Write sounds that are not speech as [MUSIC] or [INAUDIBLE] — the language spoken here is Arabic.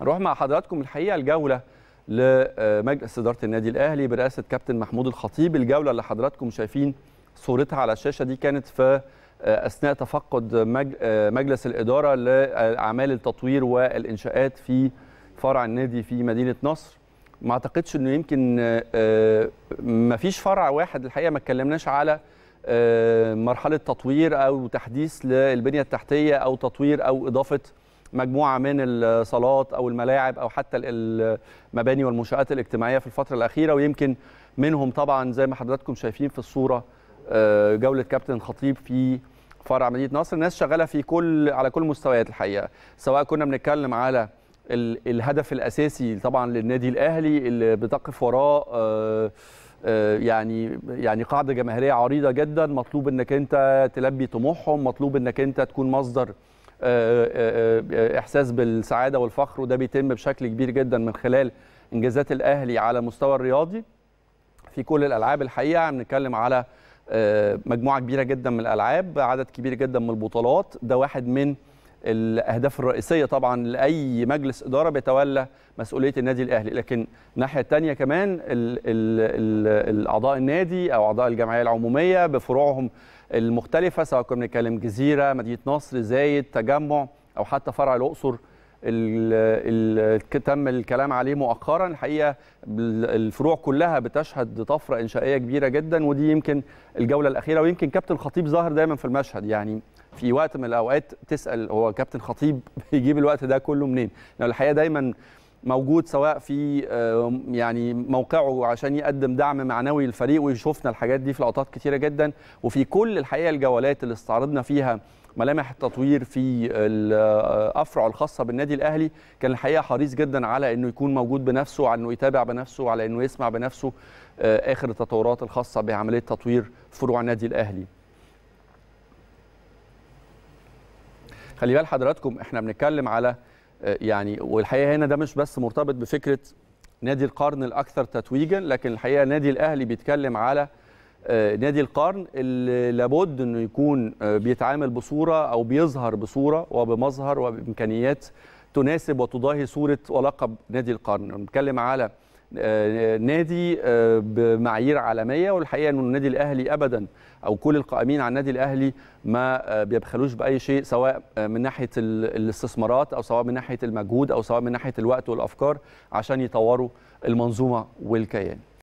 هنروح مع حضراتكم الحقيقه الجوله لمجلس اداره النادي الاهلي برئاسه كابتن محمود الخطيب الجوله اللي حضراتكم شايفين صورتها على الشاشه دي كانت في آه، اثناء تفقد آه، مجلس الاداره لاعمال التطوير والانشاءات في فرع النادي في مدينه نصر ما اعتقدش انه يمكن آه، ما فيش فرع واحد الحقيقه ما اتكلمناش على مرحله تطوير او تحديث للبنيه التحتيه او تطوير او اضافه مجموعه من الصالات او الملاعب او حتى المباني والمنشات الاجتماعيه في الفتره الاخيره ويمكن منهم طبعا زي ما حضراتكم شايفين في الصوره آه، جوله كابتن خطيب في فرع مدينه نصر ناس شغاله في كل على كل مستويات الحقيقه سواء كنا بنتكلم على الهدف الاساسي طبعا للنادي الاهلي اللي بتقف وراه آه، آه، يعني يعني قاعده جماهيريه عريضه جدا مطلوب انك انت تلبي طموحهم مطلوب انك انت تكون مصدر آه، آه، آه، احساس بالسعاده والفخر وده بيتم بشكل كبير جدا من خلال انجازات الاهلي على مستوى الرياضي في كل الالعاب الحقيقه بنتكلم على مجموعه كبيره جدا من الالعاب عدد كبير جدا من البطولات ده واحد من الاهداف الرئيسيه طبعا لاي مجلس اداره بيتولى مسؤوليه النادي الاهلي لكن الناحيه الثانيه كمان اعضاء النادي او اعضاء الجمعيه العموميه بفروعهم المختلفه سواء كنا بنتكلم جزيره مدينه نصر زايد تجمع او حتى فرع الاقصر اللي تم الكلام عليه مؤخرا الحقيقه الفروع كلها بتشهد طفره انشائيه كبيره جدا ودي يمكن الجوله الاخيره ويمكن كابتن خطيب ظاهر دايما في المشهد يعني في وقت من الاوقات تسال هو كابتن خطيب [LAUGHS] بيجيب الوقت ده كله منين؟ يعني الحقيقه دايما موجود سواء في يعني موقعه عشان يقدم دعم معنوي للفريق ويشوفنا الحاجات دي في لقطات كتيره جدا وفي كل الحقيقه الجولات اللي استعرضنا فيها ملامح التطوير في الافرع الخاصه بالنادي الاهلي كان الحقيقه حريص جدا على انه يكون موجود بنفسه على انه يتابع بنفسه على انه يسمع بنفسه آه، اخر التطورات الخاصه بعمليه تطوير فروع النادي الاهلي خلي بال حضراتكم احنا بنتكلم على آه، يعني والحقيقه هنا ده مش بس مرتبط بفكره نادي القرن الاكثر تتويجا لكن الحقيقه نادي الاهلي بيتكلم على آه، نادي القرن اللي لابد انه يكون آه، بيتعامل بصوره او بيظهر بصوره وبمظهر وبامكانيات تناسب وتضاهي صوره ولقب نادي القرن بنتكلم على آه، نادي بمعايير عالميه والحقيقه انه النادي الاهلي ابدا او كل القائمين على النادي الاهلي ما بيبخلوش باي شيء سواء من ناحيه الاستثمارات او سواء من ناحيه المجهود او سواء من ناحيه الوقت والافكار عشان يطوروا المنظومه والكيان